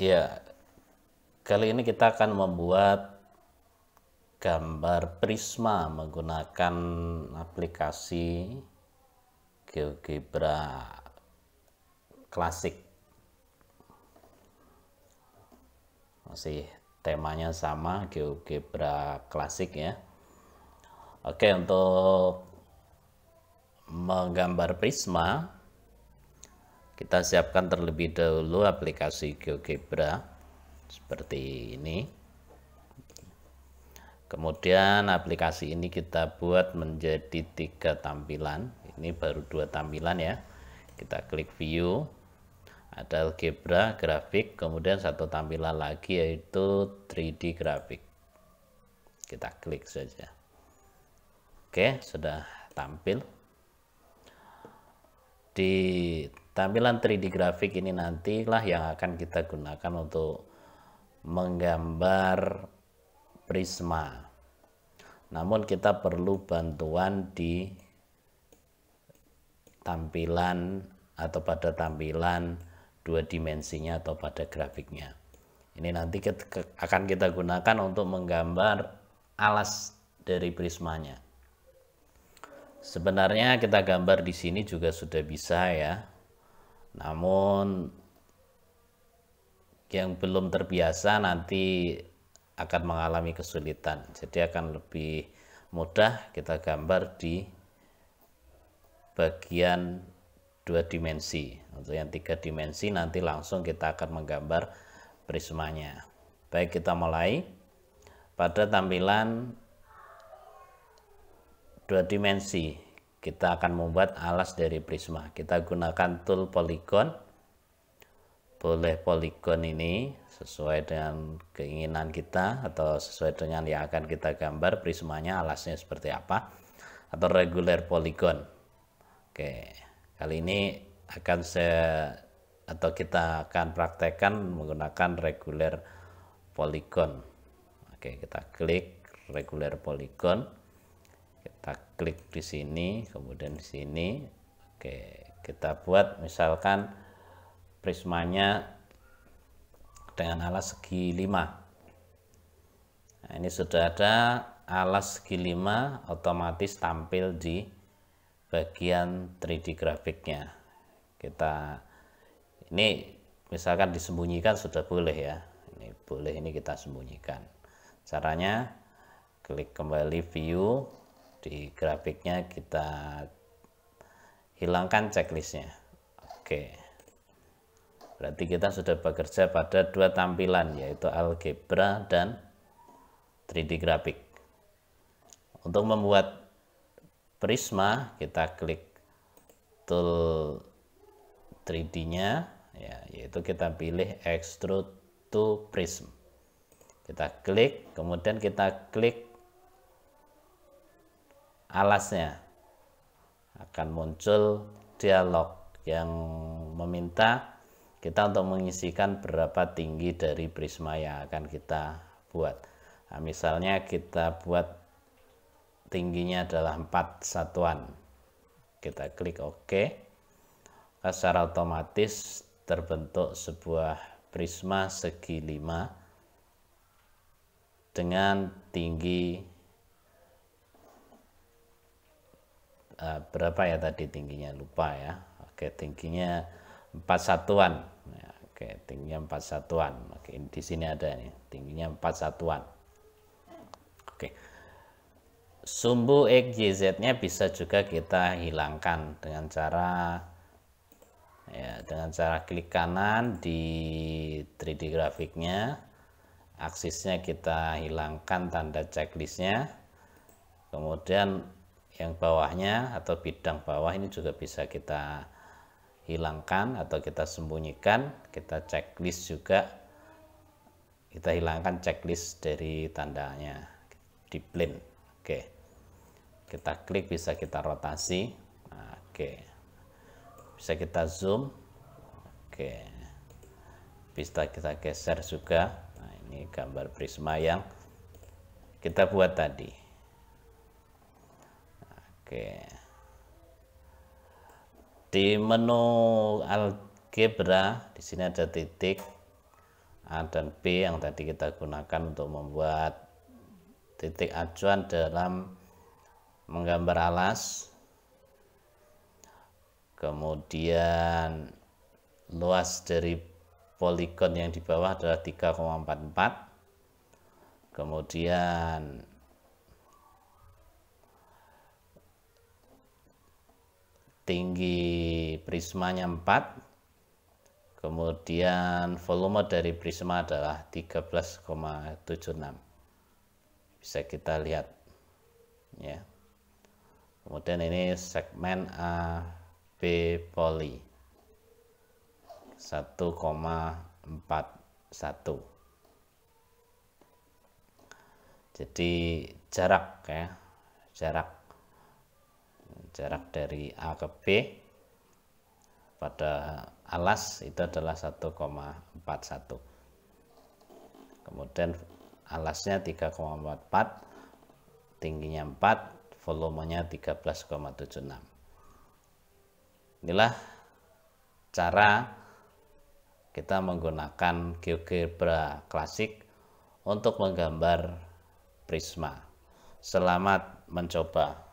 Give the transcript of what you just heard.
Ya, kali ini kita akan membuat gambar prisma menggunakan aplikasi GeoGebra klasik. Masih temanya sama GeoGebra klasik ya. Oke, untuk menggambar prisma kita siapkan terlebih dahulu aplikasi GeoGebra seperti ini kemudian aplikasi ini kita buat menjadi tiga tampilan ini baru dua tampilan ya kita klik view ada algebra grafik kemudian satu tampilan lagi yaitu 3D grafik kita klik saja oke sudah tampil di tampilan 3D grafik ini nantilah yang akan kita gunakan untuk menggambar prisma. Namun kita perlu bantuan di tampilan atau pada tampilan dua dimensinya atau pada grafiknya. Ini nanti akan kita gunakan untuk menggambar alas dari prismanya. Sebenarnya kita gambar di sini juga sudah bisa ya. Namun yang belum terbiasa nanti akan mengalami kesulitan. Jadi akan lebih mudah kita gambar di bagian dua dimensi. Untuk yang tiga dimensi nanti langsung kita akan menggambar prismanya. Baik kita mulai pada tampilan dua dimensi kita akan membuat alas dari prisma kita gunakan tool polygon boleh polygon ini sesuai dengan keinginan kita atau sesuai dengan yang akan kita gambar prismanya alasnya seperti apa atau reguler polygon oke kali ini akan saya atau kita akan praktekkan menggunakan reguler polygon oke kita klik reguler poligon kita klik di sini kemudian di sini oke kita buat misalkan prismanya dengan alas segi 5 nah, ini sudah ada alas segi 5 otomatis tampil di bagian 3D grafiknya kita ini misalkan disembunyikan sudah boleh ya ini boleh ini kita sembunyikan caranya klik kembali view di grafiknya kita hilangkan checklistnya oke berarti kita sudah bekerja pada dua tampilan yaitu algebra dan 3D grafik untuk membuat prisma kita klik tool 3D nya ya, yaitu kita pilih extrude to prism kita klik kemudian kita klik alasnya akan muncul dialog yang meminta kita untuk mengisikan berapa tinggi dari prisma yang akan kita buat nah, misalnya kita buat tingginya adalah 4 satuan kita klik OK secara otomatis terbentuk sebuah prisma segi 5 dengan tinggi uh, berapa ya tadi tingginya lupa ya oke tingginya empat satuan ya, oke tingginya empat satuan oke di sini ada nih tingginya empat satuan oke sumbu x y z nya bisa juga kita hilangkan dengan cara ya dengan cara klik kanan di 3D grafiknya aksisnya kita hilangkan tanda checklistnya kemudian yang bawahnya atau bidang bawah ini juga bisa kita hilangkan atau kita sembunyikan kita checklist juga kita hilangkan checklist dari tandanya di plane oke kita klik bisa kita rotasi oke bisa kita zoom oke bisa kita geser juga nah ini gambar prisma yang kita buat tadi Oke. Di menu algebra di sini ada titik A dan B yang tadi kita gunakan untuk membuat titik acuan dalam menggambar alas. Kemudian luas dari poligon yang di bawah adalah 3,44. Kemudian tinggi prismanya 4 kemudian volume dari prisma adalah 13,76 bisa kita lihat ya kemudian ini segmen A B poli 1,41 jadi jarak ya jarak jarak dari A ke B pada alas itu adalah 1,41 kemudian alasnya 3,44 tingginya 4 volumenya 13,76 inilah cara kita menggunakan GeoGebra klasik untuk menggambar prisma selamat mencoba